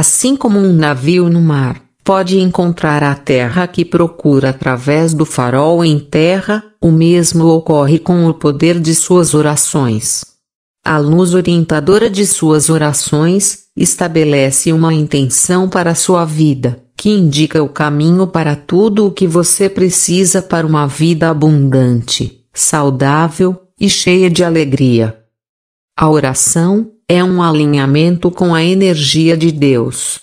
Assim como um navio no mar pode encontrar a terra que procura através do farol em terra, o mesmo ocorre com o poder de suas orações. A luz orientadora de suas orações estabelece uma intenção para sua vida, que indica o caminho para tudo o que você precisa para uma vida abundante, saudável e cheia de alegria. A oração, é um alinhamento com a energia de Deus.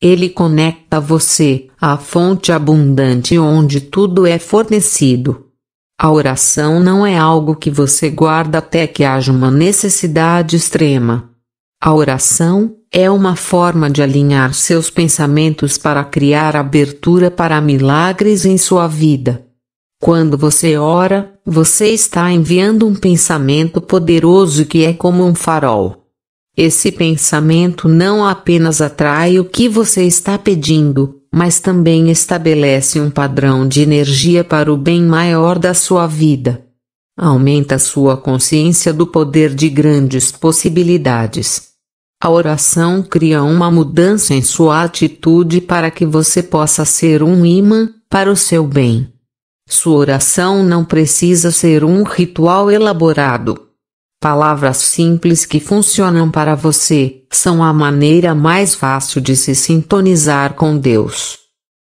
Ele conecta você à fonte abundante onde tudo é fornecido. A oração não é algo que você guarda até que haja uma necessidade extrema. A oração é uma forma de alinhar seus pensamentos para criar abertura para milagres em sua vida. Quando você ora, você está enviando um pensamento poderoso que é como um farol. Esse pensamento não apenas atrai o que você está pedindo, mas também estabelece um padrão de energia para o bem maior da sua vida. Aumenta sua consciência do poder de grandes possibilidades. A oração cria uma mudança em sua atitude para que você possa ser um imã para o seu bem. Sua oração não precisa ser um ritual elaborado. Palavras simples que funcionam para você são a maneira mais fácil de se sintonizar com Deus.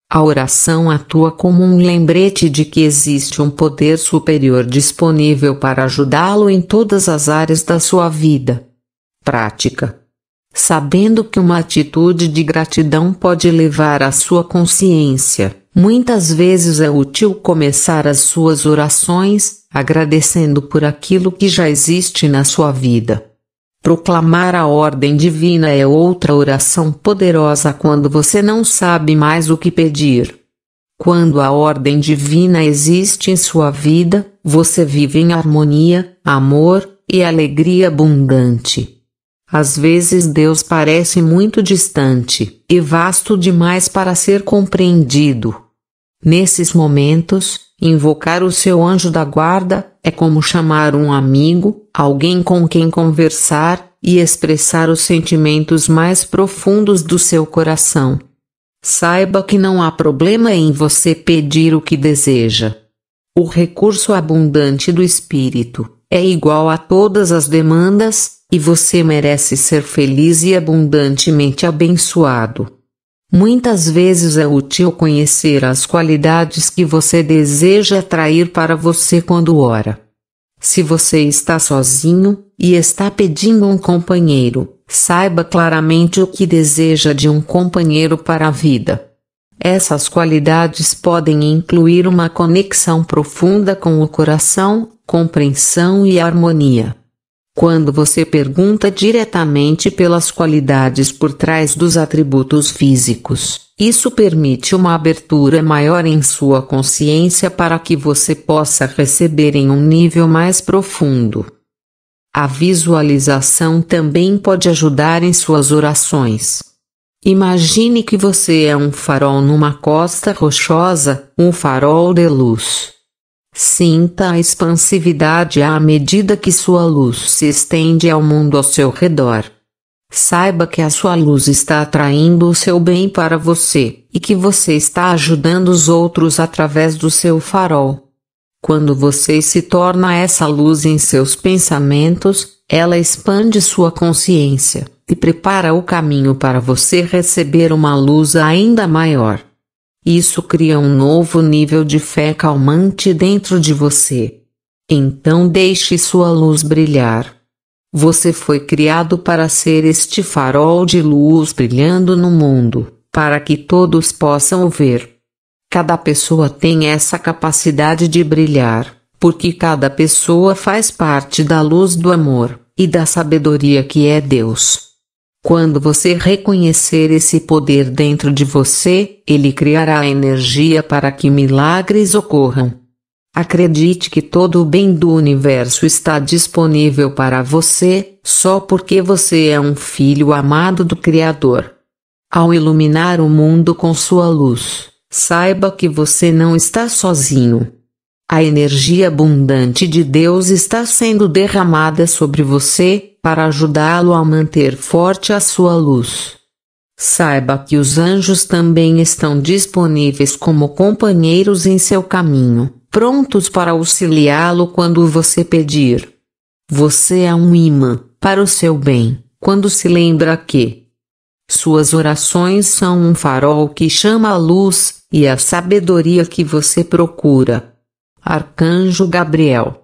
A oração atua como um lembrete de que existe um poder superior disponível para ajudá-lo em todas as áreas da sua vida. Prática. Sabendo que uma atitude de gratidão pode levar à sua consciência Muitas vezes é útil começar as suas orações agradecendo por aquilo que já existe na sua vida. Proclamar a ordem divina é outra oração poderosa quando você não sabe mais o que pedir. Quando a ordem divina existe em sua vida, você vive em harmonia, amor e alegria abundante. Às vezes Deus parece muito distante e vasto demais para ser compreendido. Nesses momentos, invocar o seu anjo da guarda é como chamar um amigo, alguém com quem conversar e expressar os sentimentos mais profundos do seu coração. Saiba que não há problema em você pedir o que deseja. O recurso abundante do espírito é igual a todas as demandas e você merece ser feliz e abundantemente abençoado. Muitas vezes é útil conhecer as qualidades que você deseja atrair para você quando ora. Se você está sozinho e está pedindo um companheiro, saiba claramente o que deseja de um companheiro para a vida. Essas qualidades podem incluir uma conexão profunda com o coração, compreensão e harmonia. Quando você pergunta diretamente pelas qualidades por trás dos atributos físicos, isso permite uma abertura maior em sua consciência para que você possa receber em um nível mais profundo. A visualização também pode ajudar em suas orações. Imagine que você é um farol numa costa rochosa, um farol de luz. Sinta a expansividade à medida que sua luz se estende ao mundo ao seu redor. Saiba que a sua luz está atraindo o seu bem para você e que você está ajudando os outros através do seu farol. Quando você se torna essa luz em seus pensamentos, ela expande sua consciência e prepara o caminho para você receber uma luz ainda maior. Isso cria um novo nível de fé calmante dentro de você. Então deixe sua luz brilhar. Você foi criado para ser este farol de luz brilhando no mundo, para que todos possam ver. Cada pessoa tem essa capacidade de brilhar, porque cada pessoa faz parte da luz do amor e da sabedoria que é Deus. Quando você reconhecer esse poder dentro de você, ele criará a energia para que milagres ocorram. Acredite que todo o bem do universo está disponível para você, só porque você é um filho amado do Criador. Ao iluminar o mundo com sua luz, saiba que você não está sozinho. A energia abundante de Deus está sendo derramada sobre você para ajudá-lo a manter forte a sua luz. Saiba que os anjos também estão disponíveis como companheiros em seu caminho, prontos para auxiliá-lo quando você pedir. Você é um imã para o seu bem, quando se lembra que suas orações são um farol que chama a luz e a sabedoria que você procura. Arcanjo Gabriel